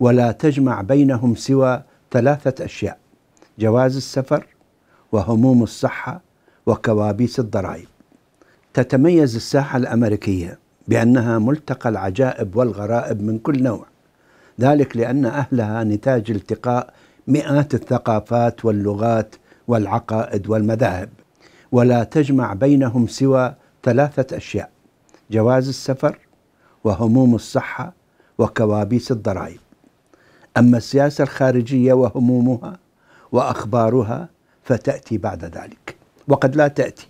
ولا تجمع بينهم سوى ثلاثة أشياء جواز السفر وهموم الصحة وكوابيس الضرائب تتميز الساحة الأمريكية بأنها ملتقى العجائب والغرائب من كل نوع ذلك لأن أهلها نتاج التقاء مئات الثقافات واللغات والعقائد والمذاهب ولا تجمع بينهم سوى ثلاثة أشياء جواز السفر وهموم الصحة وكوابيس الضرائب أما السياسة الخارجية وهمومها وأخبارها فتأتي بعد ذلك وقد لا تأتي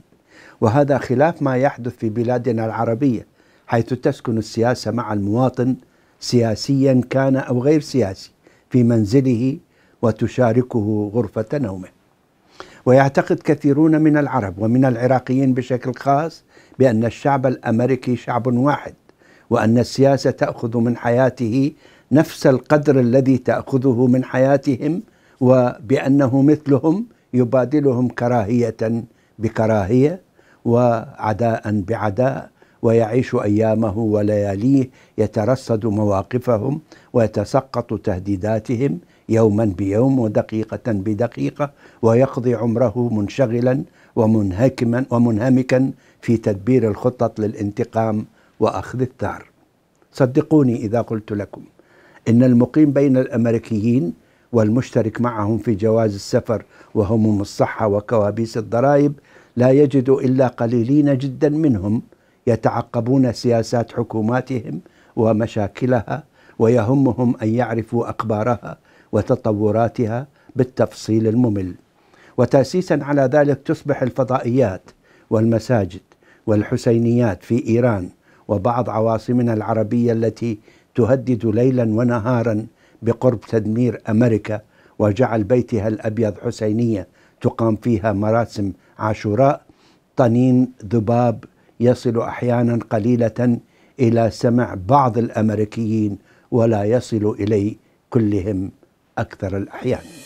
وهذا خلاف ما يحدث في بلادنا العربية حيث تسكن السياسة مع المواطن سياسيا كان أو غير سياسي في منزله وتشاركه غرفة نومه ويعتقد كثيرون من العرب ومن العراقيين بشكل خاص بأن الشعب الأمريكي شعب واحد وأن السياسة تأخذ من حياته نفس القدر الذي تاخذه من حياتهم وبانه مثلهم يبادلهم كراهيه بكراهيه وعداء بعداء ويعيش ايامه ولياليه يترصد مواقفهم ويتسقط تهديداتهم يوما بيوم ودقيقه بدقيقه ويقضي عمره منشغلا ومنهكما ومنهمكا في تدبير الخطط للانتقام واخذ الثار صدقوني اذا قلت لكم إن المقيم بين الأمريكيين والمشترك معهم في جواز السفر وهموم الصحة وكوابيس الضرائب لا يجد إلا قليلين جدا منهم يتعقبون سياسات حكوماتهم ومشاكلها ويهمهم أن يعرفوا أخبارها وتطوراتها بالتفصيل الممل وتأسيسا على ذلك تصبح الفضائيات والمساجد والحسينيات في إيران وبعض عواصمنا العربية التي تهدد ليلا ونهارا بقرب تدمير امريكا وجعل بيتها الابيض حسينيه تقام فيها مراسم عاشوراء طنين ذباب يصل احيانا قليله الى سمع بعض الامريكيين ولا يصل الي كلهم اكثر الاحيان